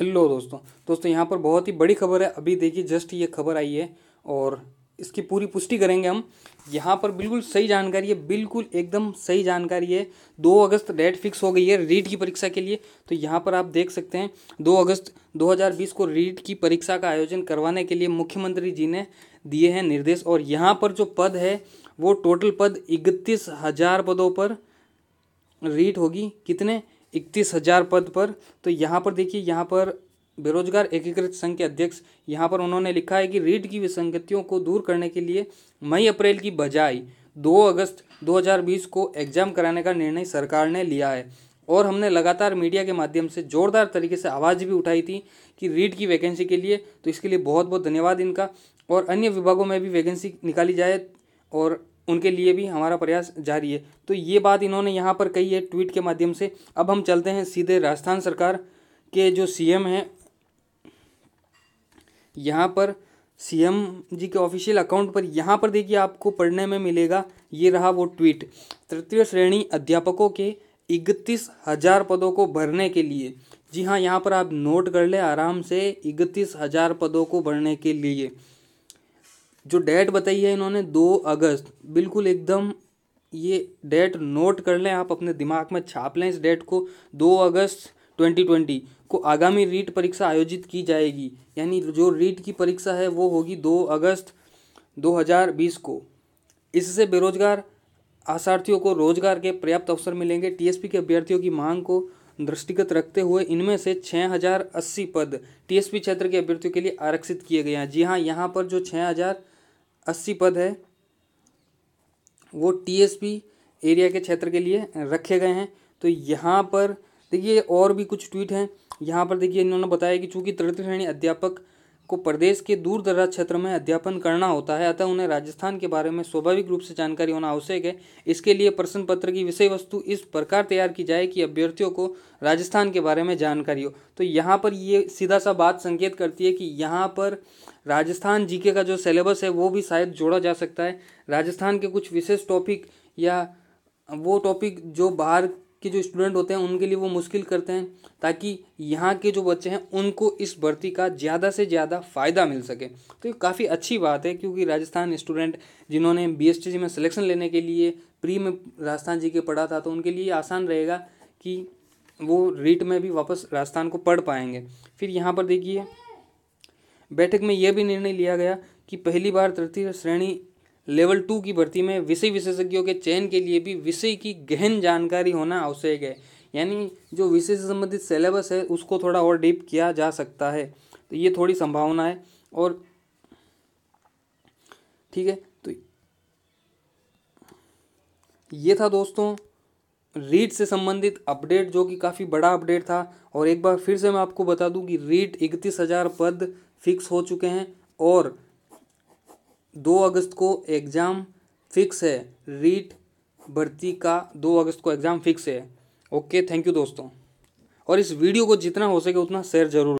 hello दोस्तों दोस्तों यहाँ पर बहुत ही बड़ी खबर है अभी देखिए जस्ट ये खबर आई है और इसकी पूरी पुष्टि करेंगे हम यहाँ पर बिल्कुल सही जानकारी है बिल्कुल एकदम सही जानकारी है दो अगस्त डेट फिक्स हो गई है रीट की परीक्षा के लिए तो यहाँ पर आप देख सकते हैं दो अगस्त 2020 को रीट की परीक्षा का आयोजन करवाने के लिए मुख्यमंत्री जी ने दिए हैं निर्देश और यहाँ पर जो पद है वो टोटल पद इकतीस हज़ार पदों पर रीट होगी कितने इकतीस हज़ार पद पर तो यहाँ पर देखिए यहाँ पर बेरोजगार एकीकृत संघ के अध्यक्ष यहाँ पर उन्होंने लिखा है कि रीट की विसंगतियों को दूर करने के लिए मई अप्रैल की बजाय दो अगस्त 2020 को एग्जाम कराने का निर्णय सरकार ने लिया है और हमने लगातार मीडिया के माध्यम से जोरदार तरीके से आवाज़ भी उठाई थी कि रीट की वैकेंसी के लिए तो इसके लिए बहुत बहुत धन्यवाद इनका और अन्य विभागों में भी वैकेंसी निकाली जाए और उनके लिए भी हमारा प्रयास जारी है तो ये बात इन्होंने यहाँ पर कही है ट्वीट के माध्यम से अब हम चलते हैं सीधे राजस्थान सरकार के जो सीएम हैं यहाँ पर सीएम जी के ऑफिशियल अकाउंट पर यहाँ पर देखिए आपको पढ़ने में मिलेगा ये रहा वो ट्वीट तृतीय श्रेणी अध्यापकों के इकतीस हजार पदों को भरने के लिए जी हाँ यहाँ पर आप नोट कर ले आराम से इकतीस हजार पदों को भरने के लिए जो डेट बताई है इन्होंने दो अगस्त बिल्कुल एकदम ये डेट नोट कर लें आप अपने दिमाग में छाप लें इस डेट को दो अगस्त 2020 को आगामी रीट परीक्षा आयोजित की जाएगी यानी जो रीट की परीक्षा है वो होगी दो अगस्त 2020 को इससे बेरोजगार आशार्थियों को रोजगार के पर्याप्त अवसर मिलेंगे टीएसपी के अभ्यर्थियों की मांग को दृष्टिगत रखते हुए इनमें से अस्सी पद टीएसपी क्षेत्र के अभ्यर्थियों के लिए आरक्षित किए गए हैं जी हाँ यहाँ पर जो हज़ार अस्सी पद है वो टीएसपी एरिया के क्षेत्र के लिए रखे गए हैं तो यहाँ पर देखिए और भी कुछ ट्वीट हैं यहाँ पर देखिए इन्होंने बताया कि चूंकि तृतीय श्रेणी अध्यापक को प्रदेश के दूर दराज क्षेत्र में अध्यापन करना होता है अतः उन्हें राजस्थान के बारे में स्वाभाविक रूप से जानकारी होना आवश्यक है इसके लिए प्रश्न पत्र की विषय वस्तु इस प्रकार तैयार की जाए कि अभ्यर्थियों को राजस्थान के बारे में जानकारी हो तो यहाँ पर ये सीधा सा बात संकेत करती है कि यहाँ पर राजस्थान जीके का जो सिलेबस है वो भी शायद जोड़ा जा सकता है राजस्थान के कुछ विशेष टॉपिक या वो टॉपिक जो बाहर के जो स्टूडेंट होते हैं उनके लिए वो मुश्किल करते हैं ताकि यहाँ के जो बच्चे हैं उनको इस भर्ती का ज़्यादा से ज़्यादा फ़ायदा मिल सके तो ये काफ़ी अच्छी बात है क्योंकि राजस्थान स्टूडेंट जिन्होंने बी में सिलेक्शन लेने के लिए प्री में राजस्थान जी के पढ़ा था तो उनके लिए आसान रहेगा कि वो रीट में भी वापस राजस्थान को पढ़ पाएंगे फिर यहाँ पर देखिए बैठक में यह भी निर्णय लिया गया कि पहली बार तृतीय श्रेणी लेवल टू की भर्ती में विषय विशेषज्ञों के चयन के लिए भी विषय की गहन जानकारी होना आवश्यक है यानी जो विषय से संबंधित सिलेबस है उसको थोड़ा और डीप किया जा सकता है तो ये थोड़ी संभावना है और ठीक है तो ये था दोस्तों रीट से संबंधित अपडेट जो कि काफ़ी बड़ा अपडेट था और एक बार फिर से मैं आपको बता दूं कि रीट इकतीस हज़ार पद फिक्स हो चुके हैं और दो अगस्त को एग्ज़ाम फिक्स है रीट भर्ती का दो अगस्त को एग्ज़ाम फिक्स है ओके थैंक यू दोस्तों और इस वीडियो को जितना हो सके उतना शेयर ज़रूर